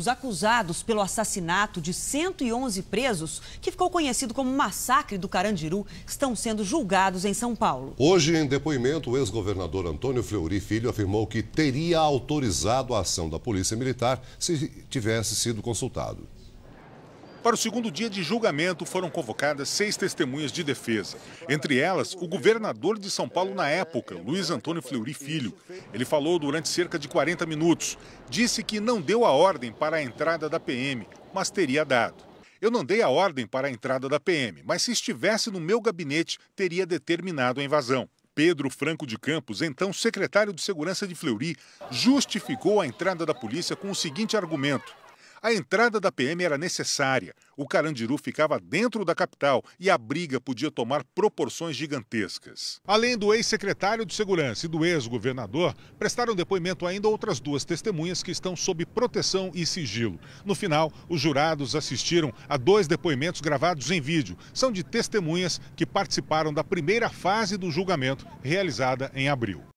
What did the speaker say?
Os acusados pelo assassinato de 111 presos, que ficou conhecido como Massacre do Carandiru, estão sendo julgados em São Paulo. Hoje, em depoimento, o ex-governador Antônio Fleury Filho afirmou que teria autorizado a ação da Polícia Militar se tivesse sido consultado. Para o segundo dia de julgamento, foram convocadas seis testemunhas de defesa. Entre elas, o governador de São Paulo na época, Luiz Antônio Fleury Filho. Ele falou durante cerca de 40 minutos. Disse que não deu a ordem para a entrada da PM, mas teria dado. Eu não dei a ordem para a entrada da PM, mas se estivesse no meu gabinete, teria determinado a invasão. Pedro Franco de Campos, então secretário de Segurança de Fleury, justificou a entrada da polícia com o seguinte argumento: a entrada da PM era necessária. O Carandiru ficava dentro da capital e a briga podia tomar proporções gigantescas. Além do ex-secretário de Segurança e do ex-governador, prestaram depoimento ainda outras duas testemunhas que estão sob proteção e sigilo. No final, os jurados assistiram a dois depoimentos gravados em vídeo. São de testemunhas que participaram da primeira fase do julgamento, realizada em abril.